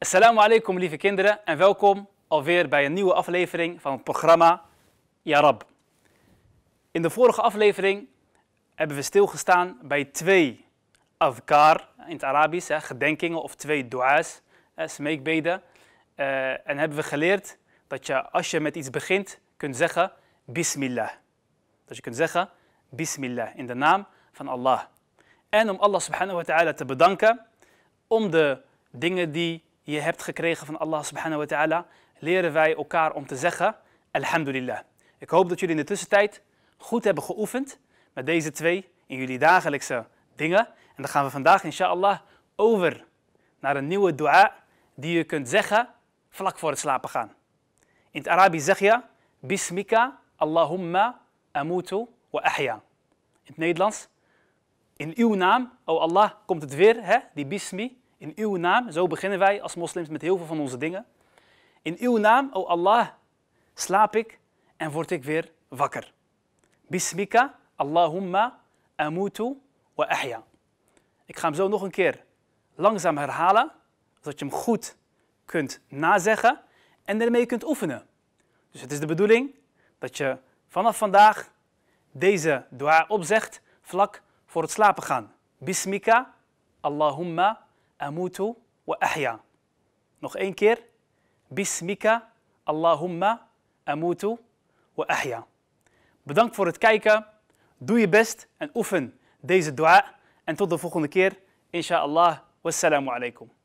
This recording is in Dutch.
Assalamu alaikum lieve kinderen en welkom alweer bij een nieuwe aflevering van het programma Yarab. In de vorige aflevering hebben we stilgestaan bij twee afkar in het Arabisch, gedenkingen of twee dua's, smeekbeden. Eh, en hebben we geleerd dat je als je met iets begint kunt zeggen Bismillah. Dat je kunt zeggen Bismillah in de naam van Allah. En om Allah subhanahu wa ta'ala te bedanken om de dingen die je hebt gekregen van Allah subhanahu wa ta'ala, leren wij elkaar om te zeggen Alhamdulillah. Ik hoop dat jullie in de tussentijd goed hebben geoefend met deze twee in jullie dagelijkse dingen. En dan gaan we vandaag inshallah over naar een nieuwe dua die je kunt zeggen vlak voor het slapen gaan. In het Arabisch zeg je Bismika Allahumma amutu wa ahya. In het Nederlands, in uw naam, o Allah, komt het weer, hè, die bismi, in uw naam, zo beginnen wij als moslims met heel veel van onze dingen. In uw naam, o oh Allah, slaap ik en word ik weer wakker. Bismika, Allahumma, amutu wa ahya. Ik ga hem zo nog een keer langzaam herhalen, zodat je hem goed kunt nazeggen en daarmee kunt oefenen. Dus het is de bedoeling dat je vanaf vandaag deze dua opzegt vlak voor het slapen gaan. Bismika, Allahumma, أموت وأحيا نخ أين كير باسمك اللهم أموت وأحيا بدانك فور تكايكا دوي بيست أن أوفن ديز الدعاء أن تضفوخن كير إن شاء الله والسلام عليكم